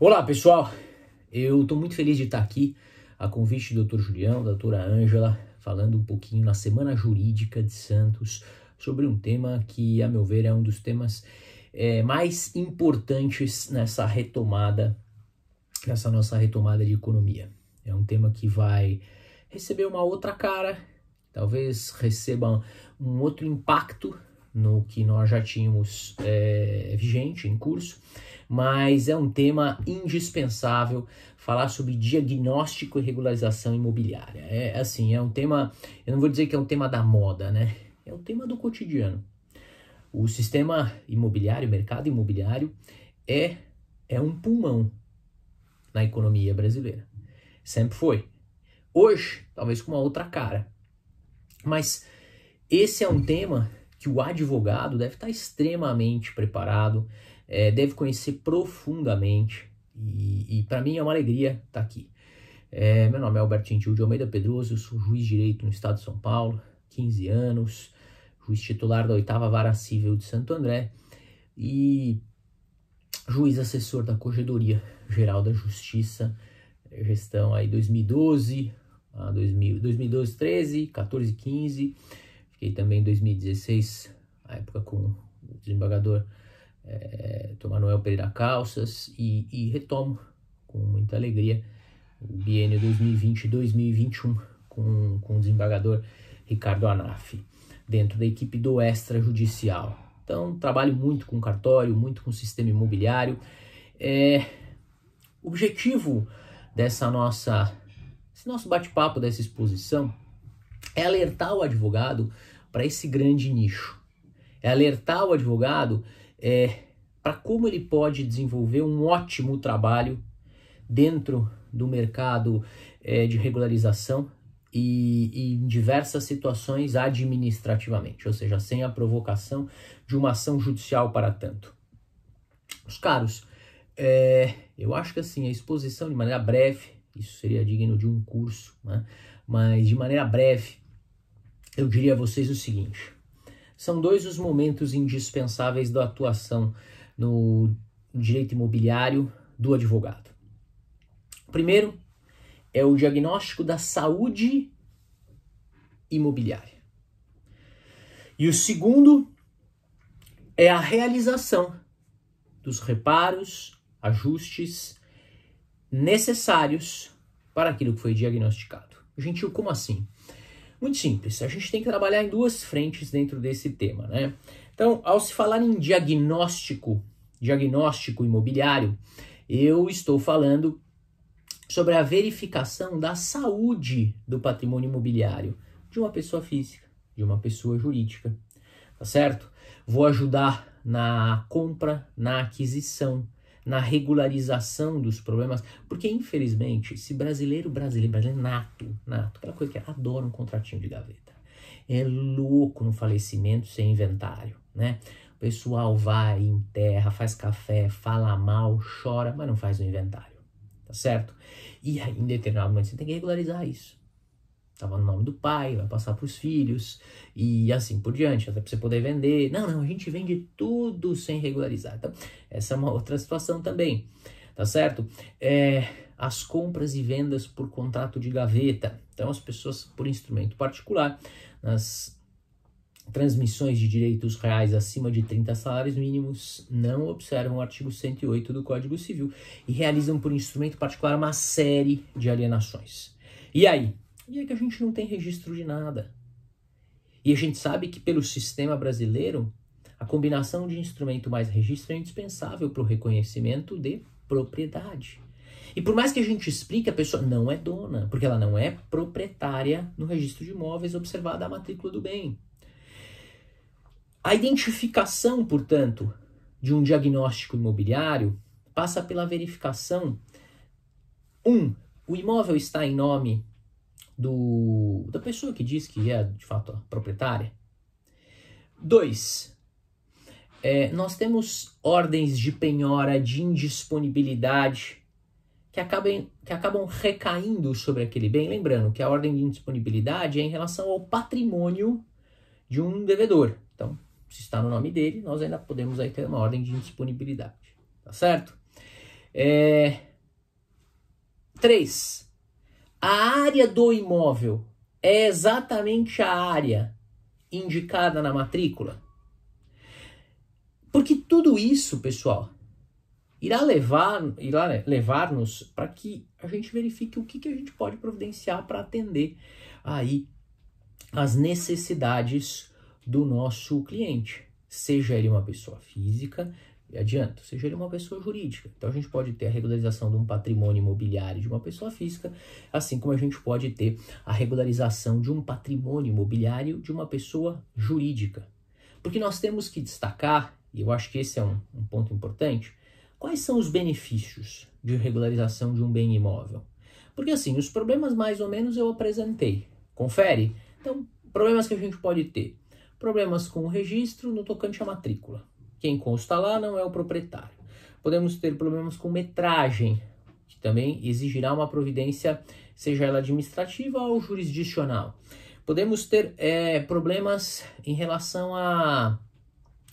Olá, pessoal. Eu estou muito feliz de estar aqui a convite do Dr. Julião, da doutora Ângela, falando um pouquinho na Semana Jurídica de Santos sobre um tema que, a meu ver, é um dos temas é, mais importantes nessa retomada, nessa nossa retomada de economia. É um tema que vai receber uma outra cara, talvez receba um outro impacto no que nós já tínhamos é, vigente em curso, mas é um tema indispensável falar sobre diagnóstico e regularização imobiliária. É assim, é um tema, eu não vou dizer que é um tema da moda, né? É um tema do cotidiano. O sistema imobiliário, o mercado imobiliário é é um pulmão na economia brasileira. Sempre foi. Hoje, talvez com uma outra cara. Mas esse é um tema que o advogado deve estar extremamente preparado, é, deve conhecer profundamente. E, e para mim é uma alegria estar aqui. É, meu nome é Alberto Gentil de Almeida Pedroso, eu sou juiz de direito no estado de São Paulo, 15 anos, juiz titular da oitava vara civil de Santo André e juiz assessor da Corregedoria Geral da Justiça, gestão aí 2012 a 2012, 13, 14, 15 Fiquei também em 2016, na época com o desembargador é, eh, Tom Manuel Pereira Calças, e, e, retomo com muita alegria o biênio 2020-2021 com, com o desembargador Ricardo Anaf, dentro da equipe do extrajudicial. Então, trabalho muito com cartório, muito com sistema imobiliário. É, o objetivo dessa nossa, esse nosso bate-papo, dessa exposição, é alertar o advogado para esse grande nicho, é alertar o advogado é, para como ele pode desenvolver um ótimo trabalho dentro do mercado é, de regularização e, e, em diversas situações administrativamente, ou seja, sem a provocação de uma ação judicial para tanto. Os caros, é, eu acho que assim a exposição de maneira breve, isso seria digno de um curso, né? mas de maneira breve eu diria a vocês o seguinte: são dois os momentos indispensáveis da atuação no direito imobiliário do advogado. O primeiro é o diagnóstico da saúde imobiliária. E o segundo é a realização dos reparos, ajustes necessários para aquilo que foi diagnosticado. Gentil, como assim? Muito simples, a gente tem que trabalhar em duas frentes dentro desse tema, né? Então, ao se falar em diagnóstico, diagnóstico imobiliário, eu estou falando sobre a verificação da saúde do patrimônio imobiliário de uma pessoa física, de uma pessoa jurídica, tá certo? Vou ajudar na compra, na aquisição, na regularização dos problemas, porque infelizmente, se brasileiro, brasileiro, brasileiro nato, nato, aquela coisa que adora um contratinho de gaveta, é louco no falecimento sem inventário, né? O pessoal vai, enterra, faz café, fala mal, chora, mas não faz o inventário, tá certo? E aí, em determinado momento, você tem que regularizar isso estava no nome do pai, vai passar para os filhos e assim por diante, até para você poder vender. Não, não, a gente vende tudo sem regularizar. Então, essa é uma outra situação também, tá certo? É, as compras e vendas por contrato de gaveta. Então, as pessoas por instrumento particular, nas transmissões de direitos reais acima de 30 salários mínimos não observam o artigo 108 do Código Civil e realizam por instrumento particular uma série de alienações. E aí, e é que a gente não tem registro de nada. E a gente sabe que, pelo sistema brasileiro, a combinação de instrumento mais registro é indispensável para o reconhecimento de propriedade. E por mais que a gente explique, a pessoa não é dona, porque ela não é proprietária no registro de imóveis observada a matrícula do bem. A identificação, portanto, de um diagnóstico imobiliário passa pela verificação: um, o imóvel está em nome do, da pessoa que diz que é de fato a proprietária. Dois, é, nós temos ordens de penhora, de indisponibilidade, que, acabem, que acabam recaindo sobre aquele bem. Lembrando que a ordem de indisponibilidade é em relação ao patrimônio de um devedor. Então, se está no nome dele, nós ainda podemos aí ter uma ordem de indisponibilidade. Tá certo? É... Três, a área do imóvel é exatamente a área indicada na matrícula? Porque tudo isso, pessoal, irá levar irá levar-nos para que a gente verifique o que, que a gente pode providenciar para atender aí as necessidades do nosso cliente, seja ele uma pessoa física, e adianto, seja ele uma pessoa jurídica. Então a gente pode ter a regularização de um patrimônio imobiliário de uma pessoa física, assim como a gente pode ter a regularização de um patrimônio imobiliário de uma pessoa jurídica. Porque nós temos que destacar, e eu acho que esse é um, um ponto importante, quais são os benefícios de regularização de um bem imóvel. Porque assim, os problemas mais ou menos eu apresentei. Confere? Então, problemas que a gente pode ter. Problemas com o registro no tocante à matrícula quem consta lá não é o proprietário. Podemos ter problemas com metragem, que também exigirá uma providência, seja ela administrativa ou jurisdicional. Podemos ter é, problemas em relação a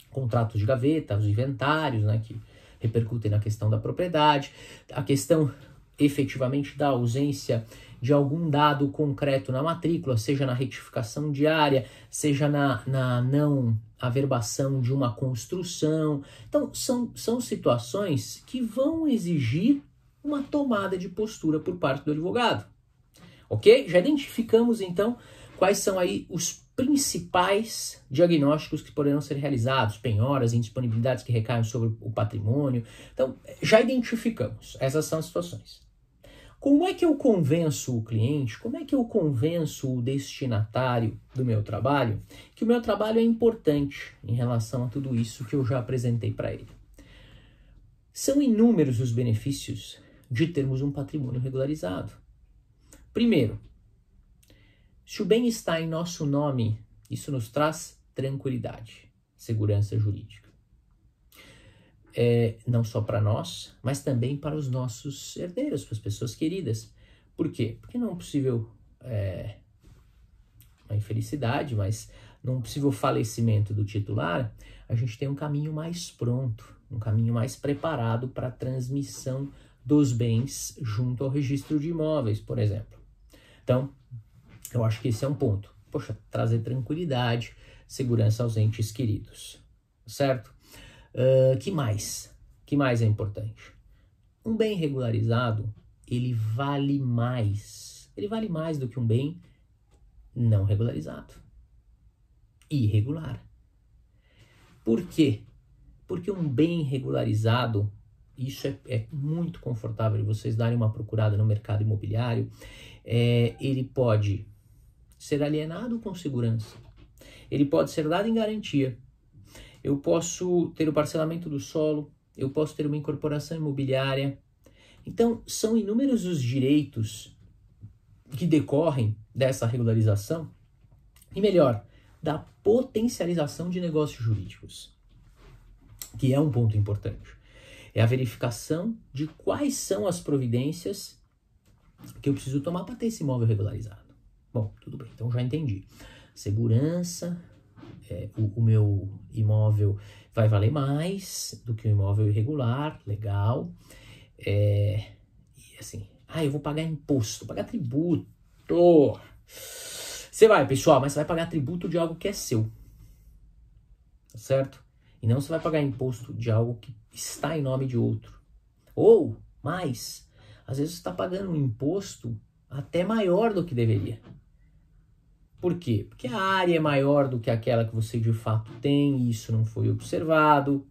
contratos de gaveta, os inventários, né, que repercutem na questão da propriedade, a questão efetivamente da ausência de algum dado concreto na matrícula, seja na retificação diária, seja na, na não averbação de uma construção. Então, são, são situações que vão exigir uma tomada de postura por parte do advogado. Ok? Já identificamos então quais são aí os principais diagnósticos que poderão ser realizados, penhoras, indisponibilidades que recaem sobre o patrimônio. Então, já identificamos. Essas são as situações. Como é que eu convenço o cliente, como é que eu convenço o destinatário do meu trabalho que o meu trabalho é importante em relação a tudo isso que eu já apresentei para ele? São inúmeros os benefícios de termos um patrimônio regularizado. Primeiro, se o bem está em nosso nome, isso nos traz tranquilidade, segurança jurídica é, não só para nós, mas também para os nossos herdeiros, para as pessoas queridas. Por quê? Porque não é possível é, uma infelicidade, mas num é possível falecimento do titular, a gente tem um caminho mais pronto, um caminho mais preparado para a transmissão dos bens junto ao registro de imóveis, por exemplo. Então, eu acho que esse é um ponto. Poxa, trazer tranquilidade, segurança aos entes queridos, certo? Ah, que mais? Que mais é importante? Um bem regularizado, ele vale mais. Ele vale mais do que um bem não regularizado. Irregular. Por quê? Porque um bem regularizado, isso é, é muito confortável de vocês darem uma procurada no mercado imobiliário, é, ele pode ser alienado com segurança, ele pode ser dado em garantia, eu posso ter o parcelamento do solo, eu posso ter uma incorporação imobiliária. Então, são inúmeros os direitos que decorrem dessa regularização e, melhor, da potencialização de negócios jurídicos, que é um ponto importante. É a verificação de quais são as providências que eu preciso tomar para ter esse imóvel regularizado. Bom, tudo bem, então já entendi. Segurança, é, o, o, meu imóvel vai valer mais do que um imóvel irregular, legal. É, e assim, ah, eu vou pagar imposto, pagar tributo. Você vai, pessoal, mas você vai pagar tributo de algo que é seu, tá certo? E não você vai pagar imposto de algo que está em nome de outro. Ou, mais, às vezes você está pagando um imposto até maior do que deveria. Por quê? Porque a área é maior do que aquela que você de fato tem e isso não foi observado.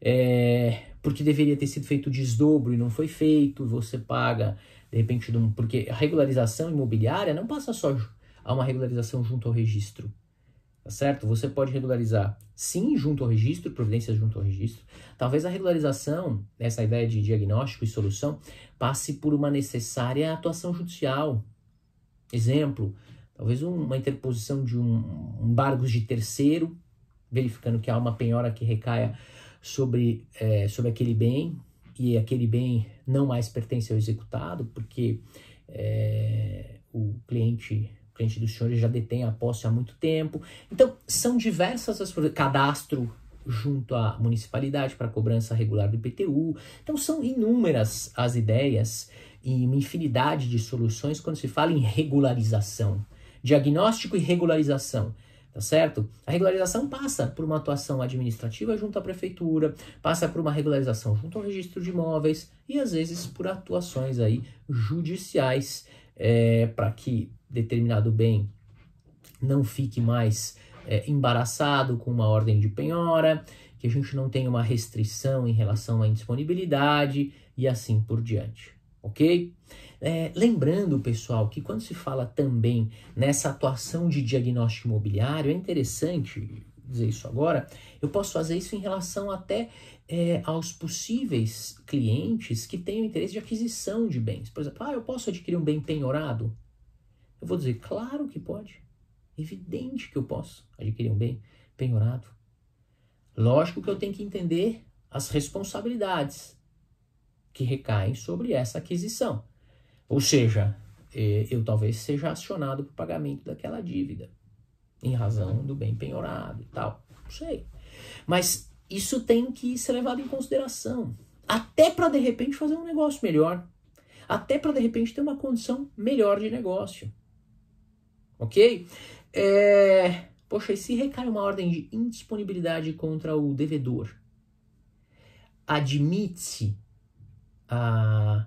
É, porque deveria ter sido feito desdobro e não foi feito, você paga de repente, porque a regularização imobiliária não passa só a uma regularização junto ao registro, tá certo? Você pode regularizar sim junto ao registro, providências junto ao registro. Talvez a regularização, essa ideia de diagnóstico e solução, passe por uma necessária atuação judicial. Exemplo, talvez uma interposição de um, embargos de terceiro, verificando que há uma penhora que recaia sobre, é, sobre aquele bem e aquele bem não mais pertence ao executado, porque é, o cliente cliente dos senhores já detém a posse há muito tempo. Então, são diversas as cadastro junto à municipalidade para cobrança regular do IPTU. Então, são inúmeras as ideias e uma infinidade de soluções quando se fala em regularização diagnóstico e regularização. Tá certo? A regularização passa por uma atuação administrativa junto à prefeitura, passa por uma regularização junto ao registro de imóveis e às vezes por atuações aí judiciais é, para que determinado bem não fique mais é, embaraçado com uma ordem de penhora, que a gente não tenha uma restrição em relação à indisponibilidade e assim por diante ok? É, lembrando, pessoal, que quando se fala também nessa atuação de diagnóstico imobiliário, é interessante dizer isso agora, eu posso fazer isso em relação até é, aos possíveis clientes que tenham interesse de aquisição de bens. Por exemplo, ah, eu posso adquirir um bem penhorado? Eu vou dizer, claro que pode. Evidente que eu posso adquirir um bem penhorado. Lógico que eu tenho que entender as responsabilidades que recaem sobre essa aquisição. Ou seja, é, eu talvez seja acionado para o pagamento daquela dívida, em razão do bem penhorado e tal. Não sei. Mas isso tem que ser levado em consideração. Até para, de repente, fazer um negócio melhor. Até para, de repente, ter uma condição melhor de negócio. Ok? É... Poxa, e se recai uma ordem de indisponibilidade contra o devedor? Admite-se a,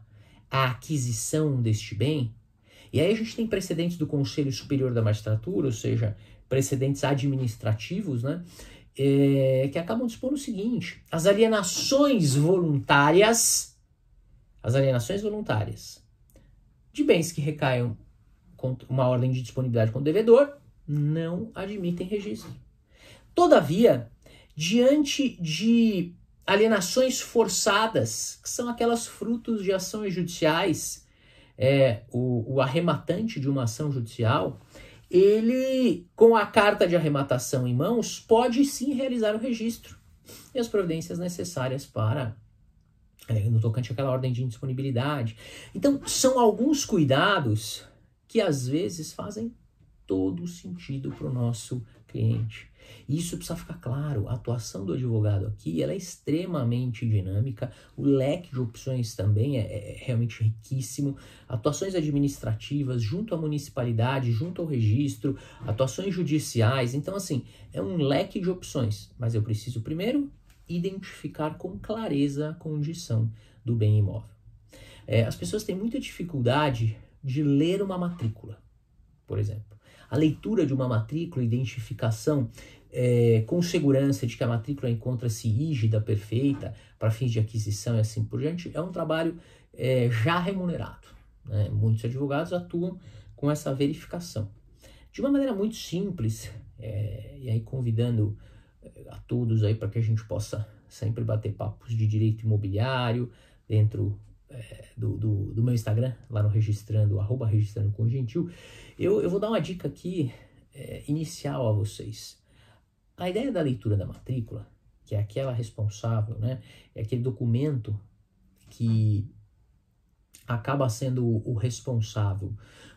a aquisição deste bem. E aí a gente tem precedentes do Conselho Superior da Magistratura, ou seja, precedentes administrativos, né? É, que acabam dispondo o seguinte: as alienações voluntárias, as alienações voluntárias de bens que recaiam com uma ordem de disponibilidade com o devedor, não admitem registro. Todavia, diante de alienações forçadas, que são aquelas frutos de ações judiciais, é, o, o arrematante de uma ação judicial, ele, com a carta de arrematação em mãos, pode sim realizar o registro e as providências necessárias para é, no tocante àquela ordem de indisponibilidade. Então, são alguns cuidados que às vezes fazem todo sentido para o nosso cliente. E isso precisa ficar claro. A atuação do advogado aqui ela é extremamente dinâmica, o leque de opções também é, é, é realmente riquíssimo. Atuações administrativas junto à municipalidade, junto ao registro, atuações judiciais. Então, assim, é um leque de opções. Mas eu preciso primeiro identificar com clareza a condição do bem imóvel. É, as pessoas têm muita dificuldade de ler uma matrícula por exemplo. A leitura de uma matrícula, identificação é, com segurança de que a matrícula encontra-se rígida, perfeita, para fins de aquisição e assim por diante, é um trabalho é, já remunerado. Né? Muitos advogados atuam com essa verificação. De uma maneira muito simples, é, e aí convidando é, a todos aí para que a gente possa sempre bater papos de direito imobiliário dentro é, do, do, do, meu Instagram, lá no registrando, arroba registrando com gentil, eu, eu vou dar uma dica aqui é, inicial a vocês. A ideia da leitura da matrícula, que é aquela responsável, né, é aquele documento que acaba sendo o responsável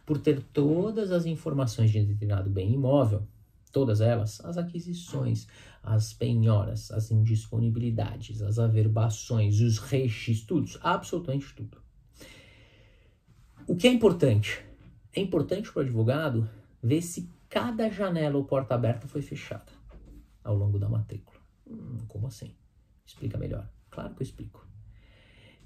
por ter todas as informações de um determinado bem imóvel, todas elas, as aquisições, as penhoras, as indisponibilidades, as averbações, os reixes, tudo, absolutamente tudo. O que é importante? É importante para o advogado ver se cada janela ou porta aberta foi fechada ao longo da matrícula. Hum, como assim? Explica melhor. Claro que eu explico.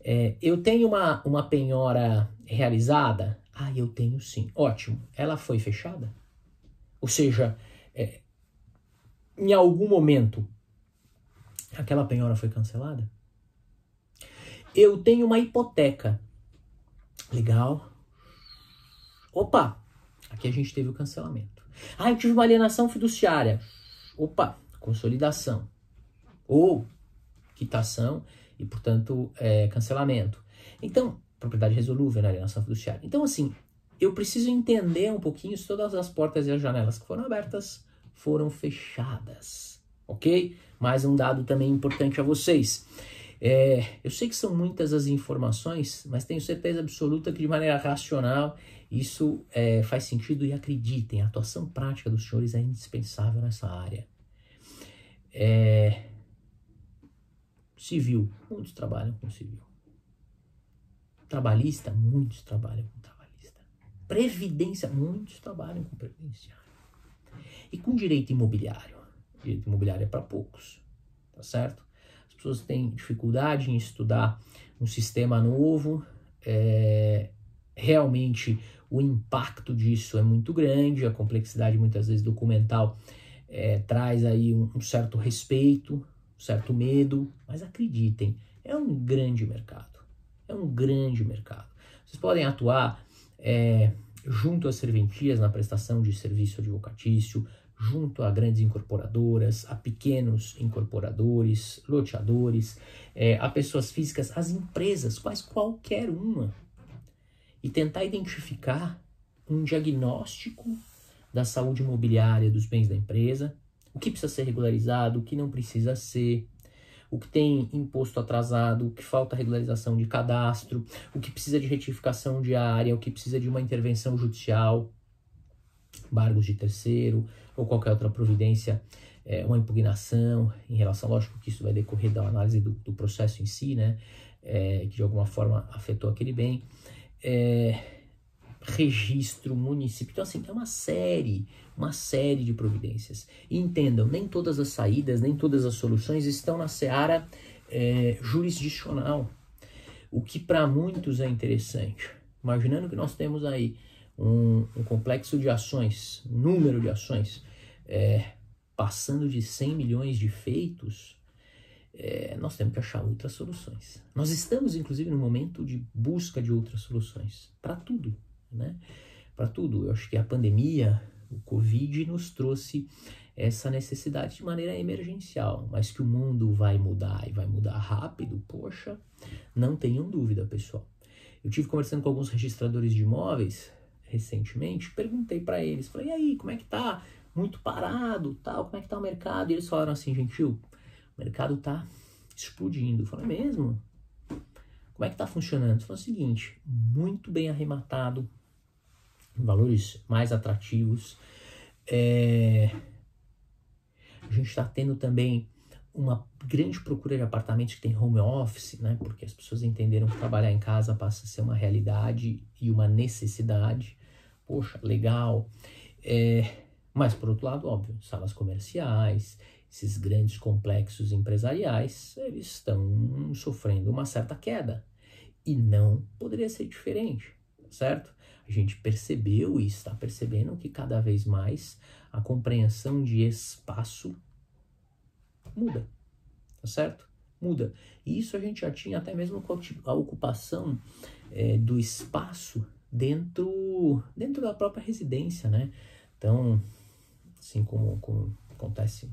É, eu tenho uma, uma penhora realizada? Ah, eu tenho sim. Ótimo. Ela foi fechada? Ou seja, é, em algum momento, aquela penhora foi cancelada? Eu tenho uma hipoteca. Legal. Opa, aqui a gente teve o cancelamento. Ah, eu tive uma alienação fiduciária. Opa, consolidação. Ou quitação e, portanto, é, cancelamento. Então, propriedade resolúvel na alienação fiduciária. Então, assim, eu preciso entender um pouquinho se todas as portas e as janelas que foram abertas foram fechadas, ok? Mais um dado também importante a vocês. É, eu sei que são muitas as informações, mas tenho certeza absoluta que de maneira racional isso é, faz sentido e acreditem, a atuação prática dos senhores é indispensável nessa área. É, civil, muitos trabalham com civil. Trabalhista, muitos trabalham com trabalho Previdência, muitos trabalham com previdenciário. E com direito imobiliário. Direito imobiliário é para poucos, tá certo? As pessoas têm dificuldade em estudar um sistema novo, é, realmente o impacto disso é muito grande, a complexidade muitas vezes documental é, traz aí um, um certo respeito, um certo medo, mas acreditem, é um grande mercado. É um grande mercado. Vocês podem atuar é, junto às serventias na prestação de serviço advocatício, junto a grandes incorporadoras, a pequenos incorporadores, loteadores, é, a pessoas físicas, as empresas, quais qualquer uma, e tentar identificar um diagnóstico da saúde imobiliária dos bens da empresa, o que precisa ser regularizado, o que não precisa ser, o que tem imposto atrasado, o que falta regularização de cadastro, o que precisa de retificação de área, o que precisa de uma intervenção judicial, embargos de terceiro ou qualquer outra providência, é, uma impugnação em relação, lógico que isso vai decorrer da análise do, do processo em si, né, é, que de alguma forma afetou aquele bem. É, registro, município. Então, assim, é uma série, uma série de providências. E entendam, nem todas as saídas, nem todas as soluções estão na seara é, jurisdicional. O que para muitos é interessante. Imaginando que nós temos aí um, um complexo de ações, um número de ações, é, passando de 100 milhões de feitos, é, nós temos que achar outras soluções. Nós estamos, inclusive, no momento de busca de outras soluções para tudo né? Para tudo. Eu acho que a pandemia, o Covid, nos trouxe essa necessidade de maneira emergencial, mas que o mundo vai mudar e vai mudar rápido, poxa, não tenham dúvida, pessoal. Eu tive conversando com alguns registradores de imóveis recentemente, perguntei para eles, falei, e aí, como é que tá? Muito parado, tal, como é que tá o mercado? E eles falaram assim, gentil, o mercado tá explodindo. Eu falei, é mesmo? Como é que tá funcionando? Falou o seguinte, muito bem arrematado, valores mais atrativos. É... A gente está tendo também uma grande procura de apartamentos que tem home office, né? Porque as pessoas entenderam que trabalhar em casa passa a ser uma realidade e uma necessidade. Poxa, legal. É... Mas, por outro lado, óbvio, salas comerciais, esses grandes complexos empresariais, eles estão sofrendo uma certa queda. E não poderia ser diferente, certo? A gente percebeu e está percebendo que cada vez mais a compreensão de espaço muda, tá certo? Muda. E isso a gente já tinha até mesmo com a ocupação é, do espaço dentro, dentro da própria residência, né? Então, assim como, como acontece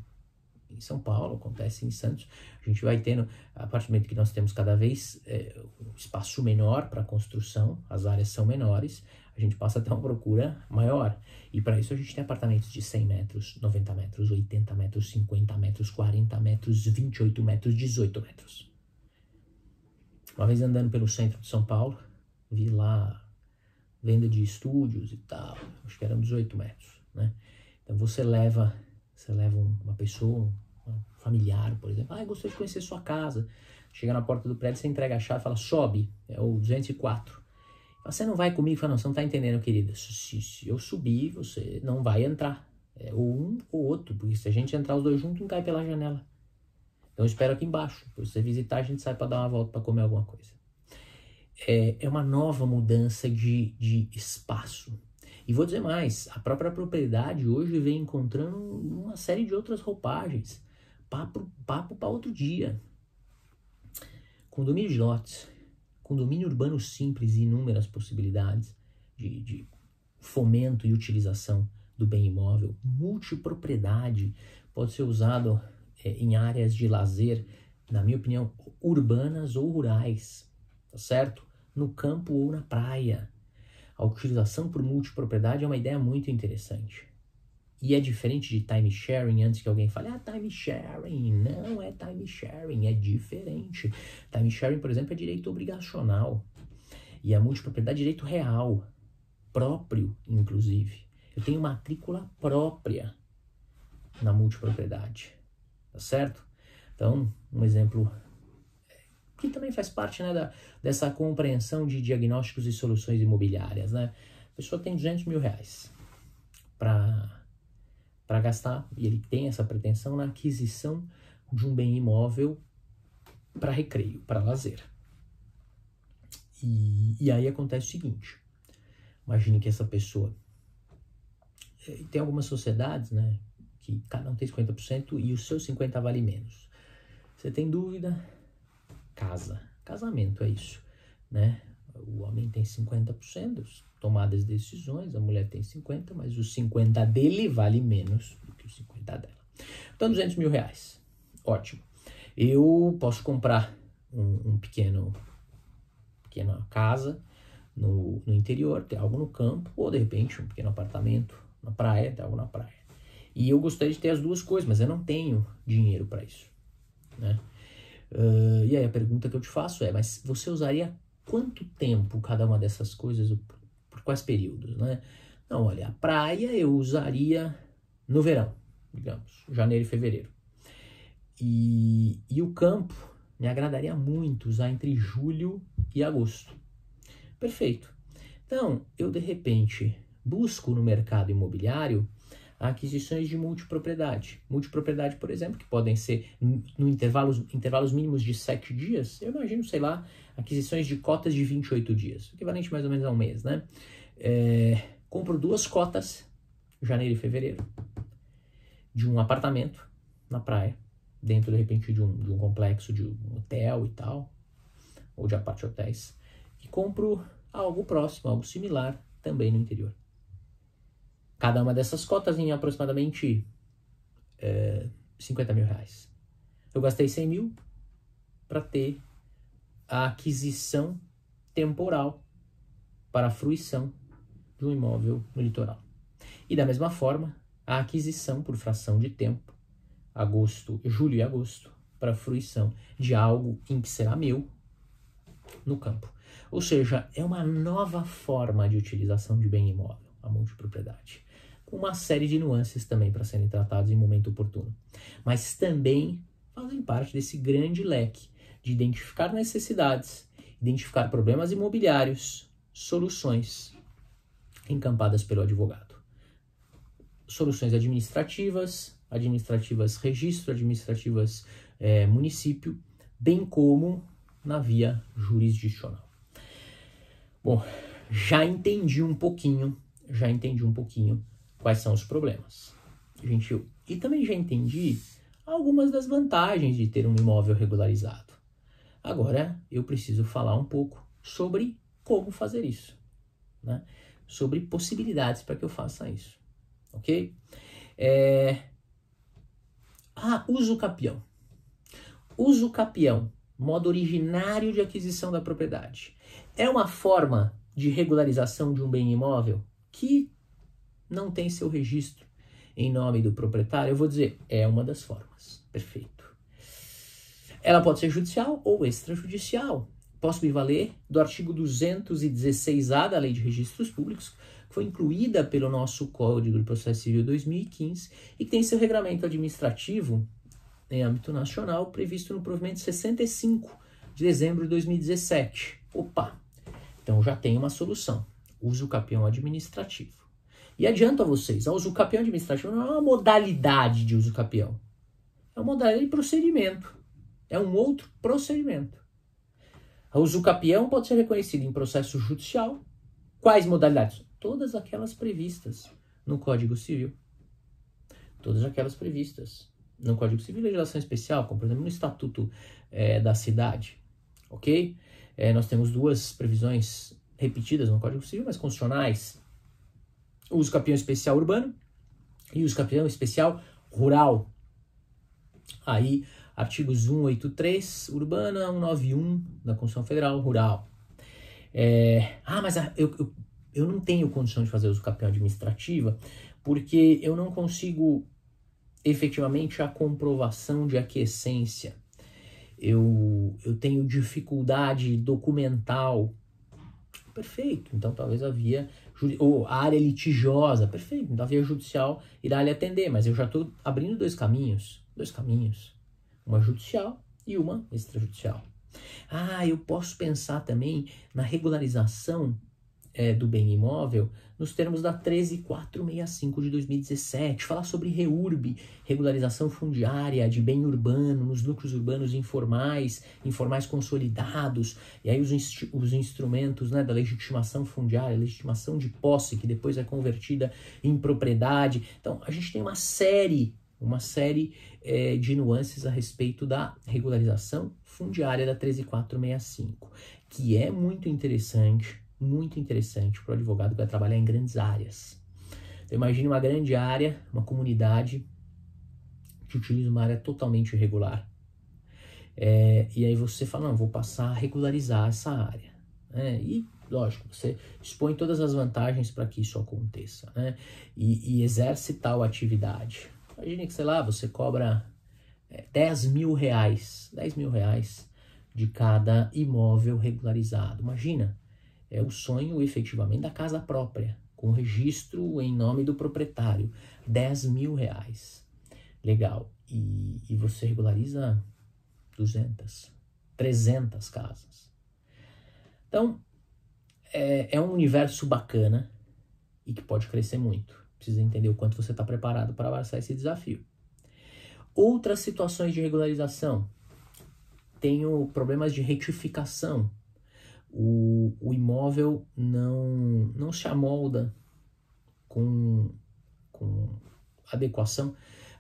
em São Paulo, acontece em Santos. A gente vai tendo, a partir do momento que nós temos cada vez é, um espaço menor para construção, as áreas são menores, a gente passa a ter uma procura maior. E para isso a gente tem apartamentos de 100 metros, 90 metros, 80 metros, 50 metros, 40 metros, 28 metros, 18 metros. Uma vez andando pelo centro de São Paulo, vi lá venda de estúdios e tal, acho que eram 18 metros, né? Então você leva, você leva uma pessoa, um familiar, por exemplo, ah, eu gostaria de conhecer sua casa. Chega na porta do prédio, você entrega a chave e fala, sobe, é o 204. Você não vai comigo? Fala, não, você não tá entendendo, querida. Se, se eu subir, você não vai entrar. É, ou um ou outro, porque se a gente entrar os dois juntos, um cai pela janela. Então eu espero aqui embaixo. Para você visitar, a gente sai para dar uma volta para comer alguma coisa. É, é uma nova mudança de, de espaço. E vou dizer mais: a própria propriedade hoje vem encontrando uma série de outras roupagens. Papo para outro dia. Condomínio de lotes. Condomínio urbano simples e inúmeras possibilidades de, de fomento e utilização do bem imóvel. Multipropriedade pode ser usado é, em áreas de lazer, na minha opinião, urbanas ou rurais, tá certo? No campo ou na praia. A utilização por multipropriedade é uma ideia muito interessante. E é diferente de time sharing, antes que alguém fale, ah, time sharing. Não é time sharing, é diferente. Time sharing, por exemplo, é direito obrigacional. E a é multipropriedade é direito real, próprio, inclusive. Eu tenho matrícula própria na multipropriedade. Tá certo? Então, um exemplo é, que também faz parte né, da, dessa compreensão de diagnósticos e soluções imobiliárias. Né? A pessoa tem 200 mil reais para para gastar, e ele tem essa pretensão, na aquisição de um bem imóvel para recreio, para lazer. E, e, aí acontece o seguinte: imagine que essa pessoa. É, tem algumas sociedades, né? Que cada um tem 50% e o seu 50% vale menos. Você tem dúvida? Casa. Casamento é isso, né? O homem tem 50%, tomadas de decisões, a mulher tem 50, mas os 50 dele vale menos do que os 50 dela. Então, 200 mil reais. Ótimo. Eu posso comprar um, um pequeno, pequena casa no, no, interior, ter algo no campo, ou de repente um pequeno apartamento na praia, ter algo na praia. E eu gostaria de ter as duas coisas, mas eu não tenho dinheiro para isso. Né? Uh, e aí a pergunta que eu te faço é: mas você usaria quanto tempo cada uma dessas coisas? por quais períodos, né? Não, olha, a praia eu usaria no verão, digamos, janeiro e fevereiro. E, e o campo me agradaria muito usar entre julho e agosto. Perfeito. Então, eu de repente busco no mercado imobiliário aquisições de multipropriedade. Multipropriedade, por exemplo, que podem ser no intervalos, intervalos mínimos de sete dias, eu imagino, sei lá, aquisições de cotas de 28 dias, equivalente mais ou menos a um mês, né? É, compro duas cotas, janeiro e fevereiro, de um apartamento na praia, dentro, de repente, de um, de um complexo, de um hotel e tal, ou de apart hotéis, e compro algo próximo, algo similar, também no interior. Cada uma dessas cotas em aproximadamente é, 50 mil reais. Eu gastei 100 mil para ter a aquisição temporal para a fruição de um imóvel no litoral. E da mesma forma, a aquisição por fração de tempo, agosto, julho e agosto, para fruição de algo em que será meu no campo. Ou seja, é uma nova forma de utilização de bem imóvel, a multipropriedade uma série de nuances também para serem tratadas em momento oportuno. Mas também fazem parte desse grande leque de identificar necessidades, identificar problemas imobiliários, soluções encampadas pelo advogado. Soluções administrativas, administrativas registro, administrativas é, município, bem como na via jurisdicional. Bom, já entendi um pouquinho, já entendi um pouquinho quais são os problemas. Gentil. E também já entendi algumas das vantagens de ter um imóvel regularizado. Agora eu preciso falar um pouco sobre como fazer isso, né? sobre possibilidades para que eu faça isso, ok? É... Ah, uso capião. Uso capião, modo originário de aquisição da propriedade, é uma forma de regularização de um bem imóvel que não tem seu registro em nome do proprietário, eu vou dizer, é uma das formas. Perfeito. Ela pode ser judicial ou extrajudicial. Posso me valer do artigo 216A da Lei de Registros Públicos, que foi incluída pelo nosso Código de Processo Civil 2015 e que tem seu regramento administrativo em âmbito nacional previsto no provimento 65 de dezembro de 2017. Opa! Então já tem uma solução. Uso o campeão administrativo. E adianto a vocês, a usucapião administrativo não é uma modalidade de usucapião. É uma modalidade de procedimento. É um outro procedimento. A usucapião pode ser reconhecida em processo judicial. Quais modalidades? Todas aquelas previstas no Código Civil. Todas aquelas previstas no Código Civil, legislação especial, como por exemplo no Estatuto é, da Cidade. Ok? É, nós temos duas previsões repetidas no Código Civil, mas constitucionais os campeão especial urbano e os campeão especial rural. Aí, artigos 183, urbana, 191 da Constituição Federal, rural. É, ah, mas a, eu, eu, eu não tenho condição de fazer uso campeão administrativa porque eu não consigo efetivamente a comprovação de aquiescência. Eu, eu tenho dificuldade documental. Perfeito, então talvez havia ou a área litigiosa, perfeito, da via judicial irá lhe atender, mas eu já estou abrindo dois caminhos, dois caminhos, uma judicial e uma extrajudicial. Ah, eu posso pensar também na regularização é, do bem imóvel nos termos da 13465 de 2017, falar sobre REURB, regularização fundiária de bem urbano, nos núcleos urbanos informais, informais consolidados, e aí os, os instrumentos né, da legitimação fundiária, legitimação de posse, que depois é convertida em propriedade. Então, a gente tem uma série uma série é, de nuances a respeito da regularização fundiária da 13465, que é muito interessante, muito interessante para o advogado que vai trabalhar em grandes áreas. Então, imagine uma grande área, uma comunidade que utiliza uma área totalmente irregular. É, e aí você fala, não, vou passar a regularizar essa área. Né? E, lógico, você expõe todas as vantagens para que isso aconteça, né? E, e, exerce tal atividade. Imagine que, sei lá, você cobra é, 10 mil reais, 10 mil reais de cada imóvel regularizado. Imagina, é o sonho efetivamente da casa própria, com registro em nome do proprietário, 10 mil reais. Legal. E, e você regulariza 200, 300 casas. Então, é, é um universo bacana e que pode crescer muito. Precisa entender o quanto você está preparado para abraçar esse desafio. Outras situações de regularização. Tenho problemas de retificação o, o imóvel não, não se amolda com, com adequação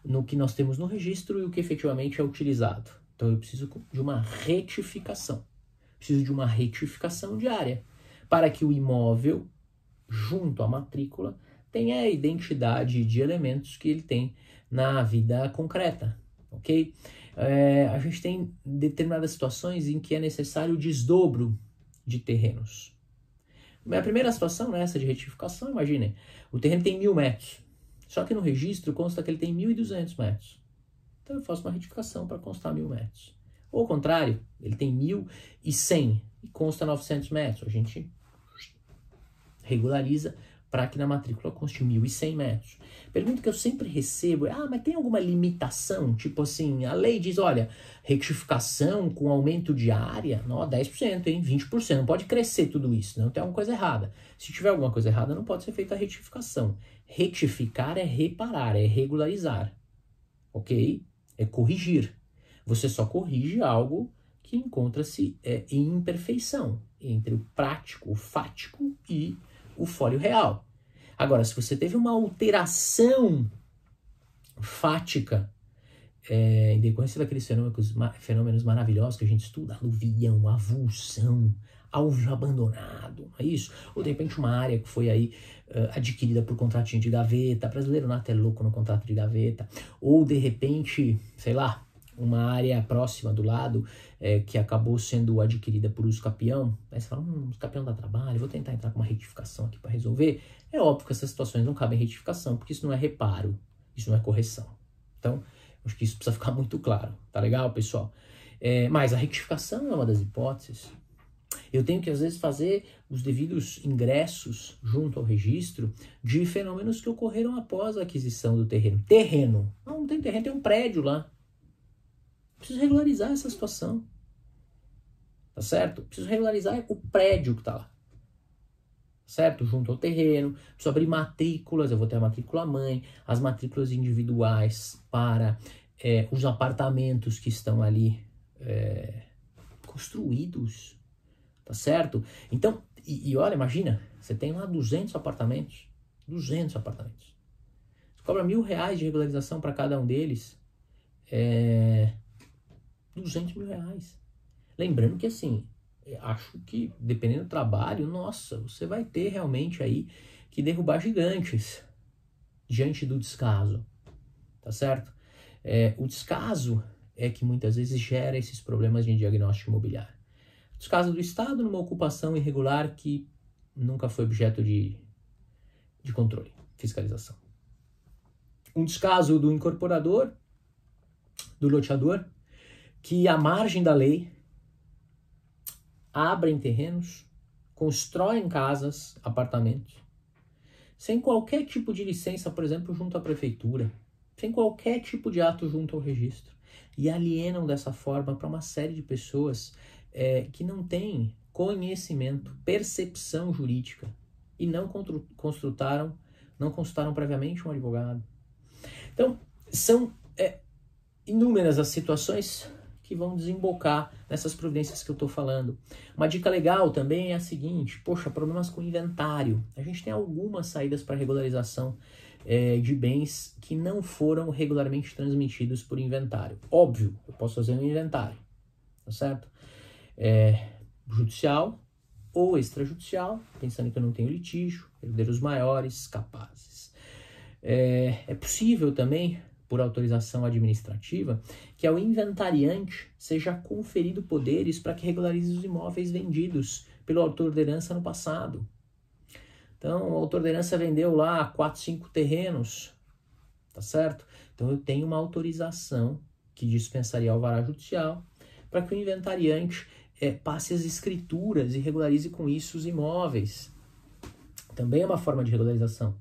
no que nós temos no registro e o que efetivamente é utilizado. Então eu preciso de uma retificação. Preciso de uma retificação diária para que o imóvel, junto à matrícula, tenha a identidade de elementos que ele tem na vida concreta, ok? É, a gente tem determinadas situações em que é necessário o desdobro de terrenos. A primeira situação é essa de retificação, imagine, o terreno tem mil metros, só que no registro consta que ele tem 1.200 metros. Então eu faço uma retificação para constar mil metros. Ou ao contrário, ele tem 1.100 e consta 900 metros. A gente regulariza para que na matrícula conste 1.100 metros. Pergunta que eu sempre recebo é, ah, mas tem alguma limitação? Tipo assim, a lei diz, olha, rectificação com aumento de área, não, 10%, hein, 20%, não pode crescer tudo isso, não tem alguma coisa errada. Se tiver alguma coisa errada, não pode ser feita a retificação. Retificar é reparar, é regularizar, ok? É corrigir. Você só corrige algo que encontra-se é, em imperfeição entre o prático, o fático e o fólio real. Agora, se você teve uma alteração fática é, em decorrência daqueles fenômenos, fenômenos maravilhosos que a gente estuda, aluvião, avulsão, alvo abandonado, não é isso? Ou de repente uma área que foi aí uh, adquirida por contratinho de gaveta, brasileiro não é louco no contrato de gaveta, ou de repente, sei lá, uma área próxima do lado é, que acabou sendo adquirida por uso capião, aí você fala, hum, uso capião dá trabalho, vou tentar entrar com uma retificação aqui para resolver. É óbvio que essas situações não cabem retificação, porque isso não é reparo, isso não é correção. Então, acho que isso precisa ficar muito claro, tá legal, pessoal? É, mas a retificação é uma das hipóteses. Eu tenho que, às vezes, fazer os devidos ingressos junto ao registro de fenômenos que ocorreram após a aquisição do terreno. Terreno. Não, não tem terreno, tem um prédio lá. Preciso regularizar essa situação. Tá certo? Preciso regularizar o prédio que tá lá. Tá certo? Junto ao terreno. Preciso abrir matrículas. Eu vou ter a matrícula mãe, as matrículas individuais para é, os apartamentos que estão ali é, construídos. Tá certo? Então, e, e olha, imagina, você tem lá 200 apartamentos. 200 apartamentos. Você cobra mil reais de regularização para cada um deles. É, 200 mil reais. Lembrando que assim, é, acho que dependendo do trabalho, nossa, você vai ter realmente aí que derrubar gigantes diante do descaso, tá certo? É, o descaso é que muitas vezes gera esses problemas de diagnóstico imobiliário. descaso do Estado numa ocupação irregular que nunca foi objeto de, de controle, fiscalização. Um descaso do incorporador, do loteador, que, à margem da lei, abrem terrenos, constroem casas, apartamentos, sem qualquer tipo de licença, por exemplo, junto à prefeitura, sem qualquer tipo de ato junto ao registro, e alienam dessa forma para uma série de pessoas é, que não têm conhecimento, percepção jurídica e não consultaram, não consultaram previamente um advogado. Então, são é, inúmeras as situações que vão desembocar nessas providências que eu estou falando. Uma dica legal também é a seguinte: poxa, problemas com inventário. A gente tem algumas saídas para regularização é, de bens que não foram regularmente transmitidos por inventário. Óbvio, eu posso fazer no inventário, tá certo? É, judicial ou extrajudicial, pensando que eu não tenho litígio, herdeiros maiores, capazes. É, é possível também por autorização administrativa, que ao é inventariante seja conferido poderes para que regularize os imóveis vendidos pelo autor de herança no passado. Então, o autor de herança vendeu lá 4, 5 terrenos, tá certo? Então, eu tenho uma autorização que dispensaria o alvará judicial para que o inventariante é, passe as escrituras e regularize com isso os imóveis. Também é uma forma de regularização.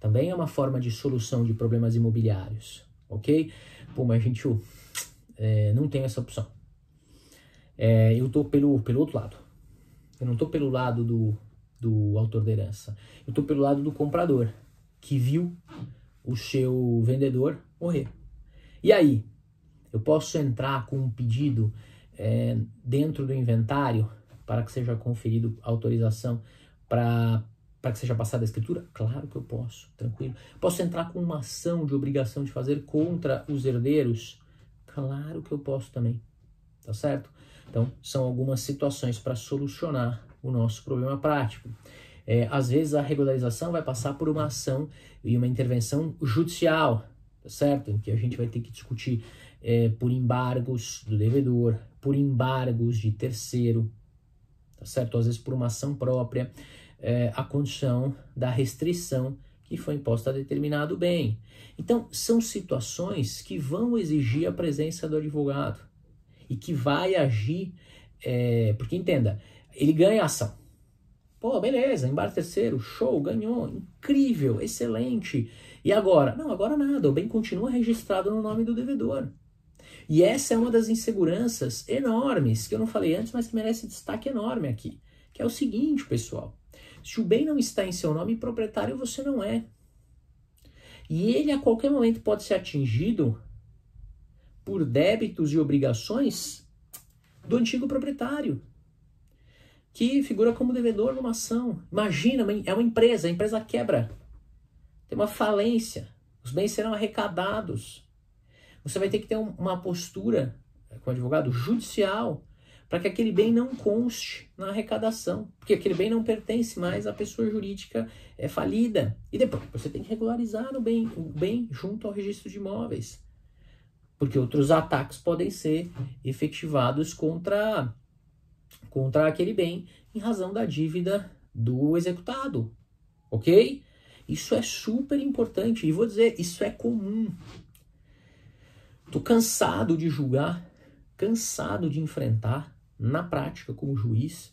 Também é uma forma de solução de problemas imobiliários, ok? Pô, mas a gente é, não tenho essa opção. É, eu tô pelo, pelo outro lado. Eu não tô pelo lado do, do autor da herança. Eu tô pelo lado do comprador, que viu o seu vendedor morrer. E aí? Eu posso entrar com um pedido é, dentro do inventário para que seja conferido autorização para para que seja passada a escritura? Claro que eu posso, tranquilo. Posso entrar com uma ação de obrigação de fazer contra os herdeiros Claro que eu posso também, tá certo? Então, são algumas situações para solucionar o nosso problema prático. É, às vezes a regularização vai passar por uma ação e uma intervenção judicial, tá certo? Em que a gente vai ter que discutir é, por embargos do devedor, por embargos de terceiro, tá certo? Às vezes por uma ação própria, é, a condição da restrição que foi imposta a determinado bem. Então, são situações que vão exigir a presença do advogado e que vai agir, é, porque entenda, ele ganha a ação. Pô, beleza, embarque terceiro, show, ganhou, incrível, excelente. E agora? Não, agora nada, o bem continua registrado no nome do devedor. E essa é uma das inseguranças enormes que eu não falei antes, mas que merece destaque enorme aqui, que é o seguinte, pessoal. Se o bem não está em seu nome, proprietário você não é. E ele a qualquer momento pode ser atingido por débitos e obrigações do antigo proprietário, que figura como devedor numa ação. Imagina, é uma empresa, a empresa quebra, tem uma falência, os bens serão arrecadados. Você vai ter que ter uma postura com o advogado judicial para que aquele bem não conste na arrecadação, porque aquele bem não pertence mais à pessoa jurídica é, falida. E depois você tem que regularizar o bem, o bem junto ao registro de imóveis, porque outros ataques podem ser efetivados contra, contra aquele bem em razão da dívida do executado, ok? Isso é super importante e vou dizer, isso é comum. Tô cansado de julgar, cansado de enfrentar na prática, como juiz,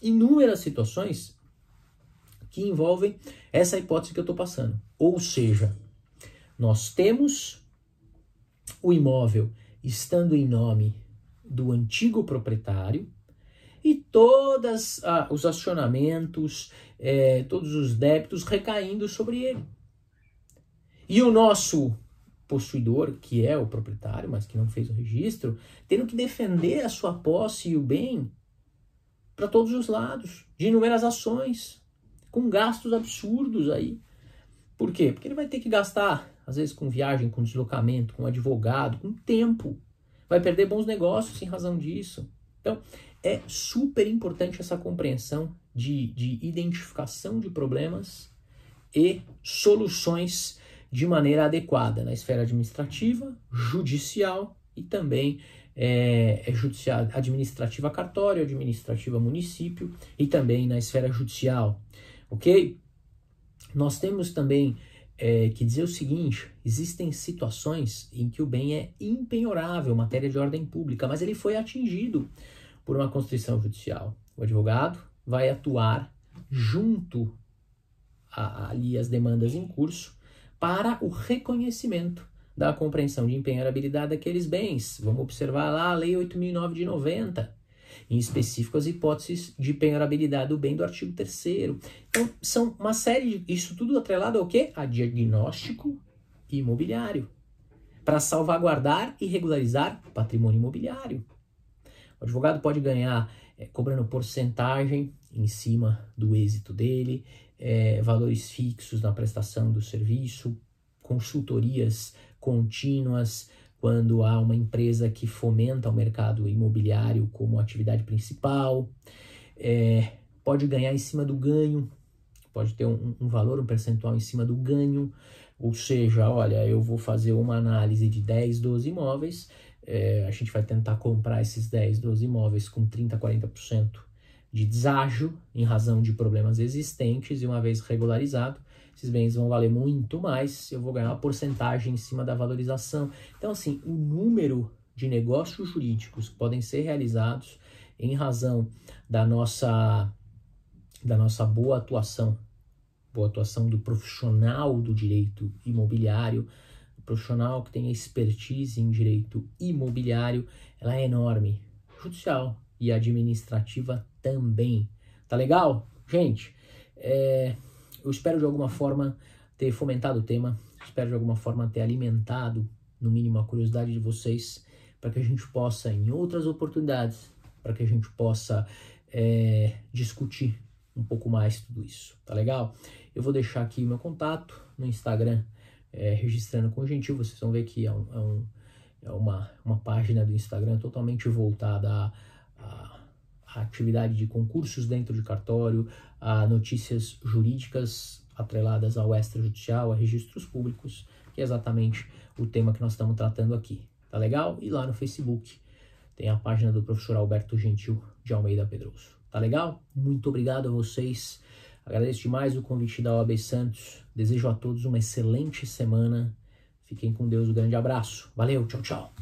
inúmeras situações que envolvem essa hipótese que eu estou passando. Ou seja, nós temos o imóvel estando em nome do antigo proprietário e todos ah, os acionamentos, eh, todos os débitos recaindo sobre ele. E o nosso possuidor, que é o proprietário, mas que não fez o registro, tendo que defender a sua posse e o bem para todos os lados, de inúmeras ações, com gastos absurdos aí. Por quê? Porque ele vai ter que gastar, às vezes, com viagem, com deslocamento, com advogado, com tempo. Vai perder bons negócios em razão disso. Então, é super importante essa compreensão de, de identificação de problemas e soluções de maneira adequada na esfera administrativa, judicial e também é, é judicial, administrativa cartório, administrativa município e também na esfera judicial, ok? Nós temos também é, que dizer o seguinte: existem situações em que o bem é impenhorável, matéria de ordem pública, mas ele foi atingido por uma constituição judicial. O advogado vai atuar junto a, ali as demandas em curso para o reconhecimento da compreensão de empenhorabilidade daqueles bens. Vamos observar lá a Lei 8.009 de 90, em específico as hipóteses de penhorabilidade do bem do artigo 3 Então, são uma série de... Isso tudo atrelado ao quê? A diagnóstico imobiliário, para salvaguardar e regularizar patrimônio imobiliário. O advogado pode ganhar é, cobrando porcentagem em cima do êxito dele, é, valores fixos na prestação do serviço, consultorias contínuas, quando há uma empresa que fomenta o mercado imobiliário como atividade principal, é, pode ganhar em cima do ganho, pode ter um, um, valor, um percentual em cima do ganho, ou seja, olha, eu vou fazer uma análise de 10, 12 imóveis, é, a gente vai tentar comprar esses 10, 12 imóveis com 30, 40% de deságio em razão de problemas existentes e uma vez regularizado, esses bens vão valer muito mais, eu vou ganhar uma porcentagem em cima da valorização. Então, assim, o número de negócios jurídicos que podem ser realizados em razão da nossa, da nossa boa atuação, boa atuação do profissional do direito imobiliário, profissional que tem expertise em direito imobiliário, ela é enorme. Judicial, e administrativa também. Tá legal? Gente, é, eu espero de alguma forma ter fomentado o tema, espero de alguma forma ter alimentado, no mínimo, a curiosidade de vocês, para que a gente possa, em outras oportunidades, para que a gente possa é, discutir um pouco mais tudo isso, tá legal? Eu vou deixar aqui o meu contato no Instagram, é, registrando com gentil, vocês vão ver que é, um, é um, é uma, uma página do Instagram totalmente voltada a a, atividade de concursos dentro de cartório, a notícias jurídicas atreladas ao extrajudicial, a registros públicos, que é exatamente o tema que nós estamos tratando aqui. Tá legal? E lá no Facebook tem a página do professor Alberto Gentil de Almeida Pedroso. Tá legal? Muito obrigado a vocês. Agradeço demais o convite da OAB Santos. Desejo a todos uma excelente semana. Fiquem com Deus. Um grande abraço. Valeu, tchau, tchau.